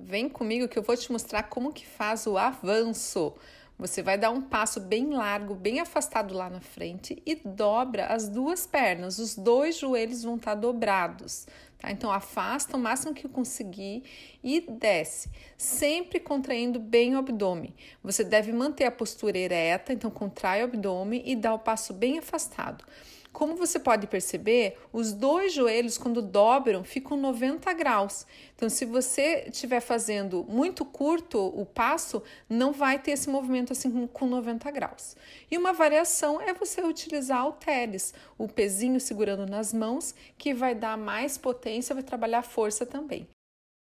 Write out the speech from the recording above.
Vem comigo que eu vou te mostrar como que faz o avanço. Você vai dar um passo bem largo, bem afastado lá na frente e dobra as duas pernas. Os dois joelhos vão estar tá dobrados, tá? Então afasta o máximo que conseguir e desce, sempre contraindo bem o abdômen. Você deve manter a postura ereta, então contrai o abdômen e dá o passo bem afastado. Como você pode perceber, os dois joelhos, quando dobram, ficam 90 graus. Então, se você estiver fazendo muito curto o passo, não vai ter esse movimento assim com 90 graus. E uma variação é você utilizar o teles, o pezinho segurando nas mãos, que vai dar mais potência, vai trabalhar força também.